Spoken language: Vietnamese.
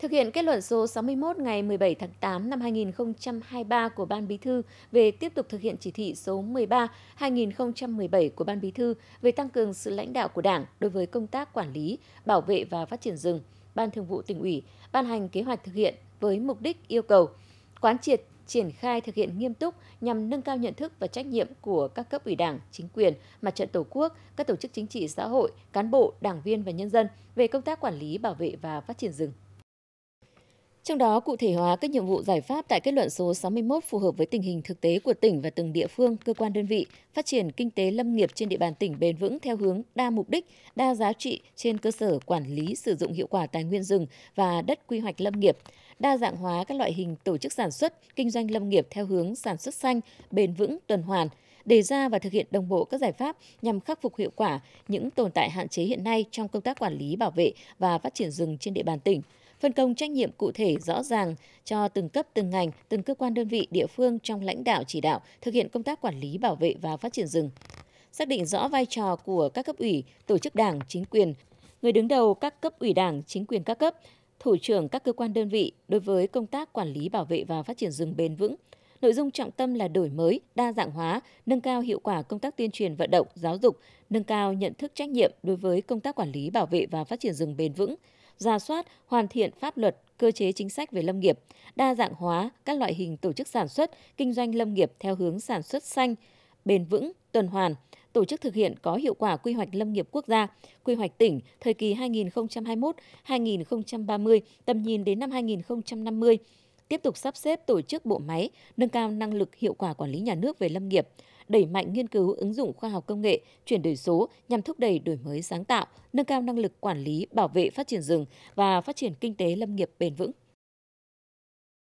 Thực hiện kết luận số 61 ngày 17 tháng 8 năm 2023 của Ban Bí thư về tiếp tục thực hiện chỉ thị số 13 2017 của Ban Bí thư về tăng cường sự lãnh đạo của Đảng đối với công tác quản lý, bảo vệ và phát triển rừng, Ban Thường vụ tỉnh ủy ban hành kế hoạch thực hiện với mục đích yêu cầu quán triệt triển khai thực hiện nghiêm túc nhằm nâng cao nhận thức và trách nhiệm của các cấp ủy đảng, chính quyền, mặt trận tổ quốc, các tổ chức chính trị xã hội, cán bộ, đảng viên và nhân dân về công tác quản lý, bảo vệ và phát triển rừng. Trong đó, cụ thể hóa các nhiệm vụ giải pháp tại kết luận số 61 phù hợp với tình hình thực tế của tỉnh và từng địa phương, cơ quan đơn vị, phát triển kinh tế lâm nghiệp trên địa bàn tỉnh bền vững theo hướng đa mục đích, đa giá trị trên cơ sở quản lý sử dụng hiệu quả tài nguyên rừng và đất quy hoạch lâm nghiệp, đa dạng hóa các loại hình tổ chức sản xuất, kinh doanh lâm nghiệp theo hướng sản xuất xanh, bền vững, tuần hoàn – đề ra và thực hiện đồng bộ các giải pháp nhằm khắc phục hiệu quả những tồn tại hạn chế hiện nay trong công tác quản lý, bảo vệ và phát triển rừng trên địa bàn tỉnh phân công trách nhiệm cụ thể rõ ràng cho từng cấp từng ngành từng cơ quan đơn vị địa phương trong lãnh đạo chỉ đạo thực hiện công tác quản lý bảo vệ và phát triển rừng xác định rõ vai trò của các cấp ủy tổ chức đảng chính quyền người đứng đầu các cấp ủy đảng chính quyền các cấp thủ trưởng các cơ quan đơn vị đối với công tác quản lý bảo vệ và phát triển rừng bền vững Nội dung trọng tâm là đổi mới, đa dạng hóa, nâng cao hiệu quả công tác tuyên truyền vận động, giáo dục, nâng cao nhận thức trách nhiệm đối với công tác quản lý, bảo vệ và phát triển rừng bền vững, ra soát, hoàn thiện pháp luật, cơ chế chính sách về lâm nghiệp, đa dạng hóa các loại hình tổ chức sản xuất, kinh doanh lâm nghiệp theo hướng sản xuất xanh, bền vững, tuần hoàn, tổ chức thực hiện có hiệu quả quy hoạch lâm nghiệp quốc gia, quy hoạch tỉnh thời kỳ 2021-2030, tầm nhìn đến năm 2050, tiếp tục sắp xếp tổ chức bộ máy, nâng cao năng lực hiệu quả quản lý nhà nước về lâm nghiệp, đẩy mạnh nghiên cứu ứng dụng khoa học công nghệ, chuyển đổi số nhằm thúc đẩy đổi mới sáng tạo, nâng cao năng lực quản lý, bảo vệ phát triển rừng và phát triển kinh tế lâm nghiệp bền vững.